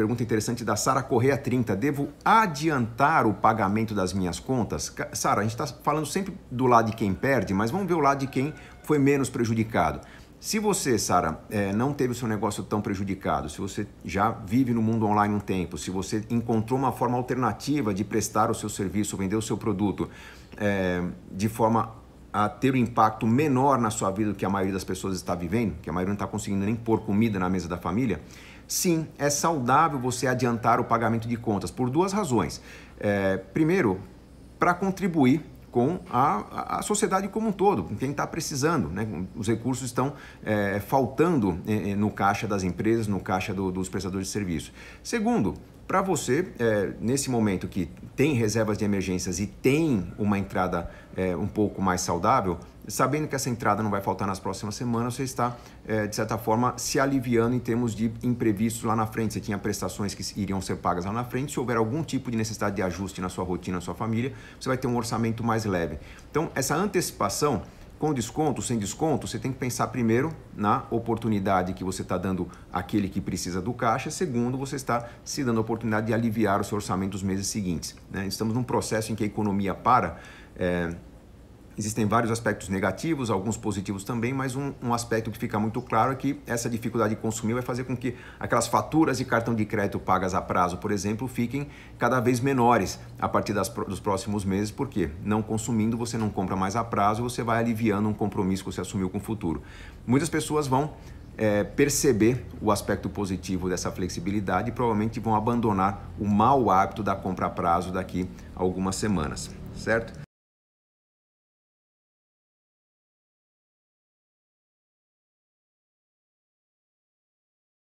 pergunta interessante da Sara Correia 30. Devo adiantar o pagamento das minhas contas? Sara, a gente está falando sempre do lado de quem perde, mas vamos ver o lado de quem foi menos prejudicado. Se você, Sara, eh, não teve o seu negócio tão prejudicado, se você já vive no mundo online um tempo, se você encontrou uma forma alternativa de prestar o seu serviço, vender o seu produto eh, de forma a ter um impacto menor na sua vida do que a maioria das pessoas está vivendo, que a maioria não está conseguindo nem pôr comida na mesa da família, sim, é saudável você adiantar o pagamento de contas por duas razões. É, primeiro, para contribuir com a, a sociedade como um todo, com quem está precisando. Né? Os recursos estão é, faltando é, é, no caixa das empresas, no caixa do, dos prestadores de serviço. Segundo, para você, é, nesse momento que tem reservas de emergências e tem uma entrada é, um pouco mais saudável, sabendo que essa entrada não vai faltar nas próximas semanas, você está, é, de certa forma, se aliviando em termos de imprevistos lá na frente. Você tinha prestações que iriam ser pagas lá na frente. Se houver algum tipo de necessidade de ajuste na sua rotina, na sua família, você vai ter um orçamento mais leve. Então, essa antecipação com desconto, sem desconto, você tem que pensar primeiro na oportunidade que você está dando àquele que precisa do caixa. Segundo, você está se dando a oportunidade de aliviar o seu orçamento dos meses seguintes. Né? Estamos num processo em que a economia para. É Existem vários aspectos negativos, alguns positivos também, mas um, um, aspecto que fica muito claro é que essa dificuldade de consumir vai fazer com que aquelas faturas de cartão de crédito pagas a prazo, por exemplo, fiquem cada vez menores a partir das, dos próximos meses, porque não consumindo você não compra mais a prazo, e você vai aliviando um compromisso que você assumiu com o futuro. Muitas pessoas vão é, perceber o aspecto positivo dessa flexibilidade e provavelmente vão abandonar o mau hábito da compra a prazo daqui a algumas semanas, certo?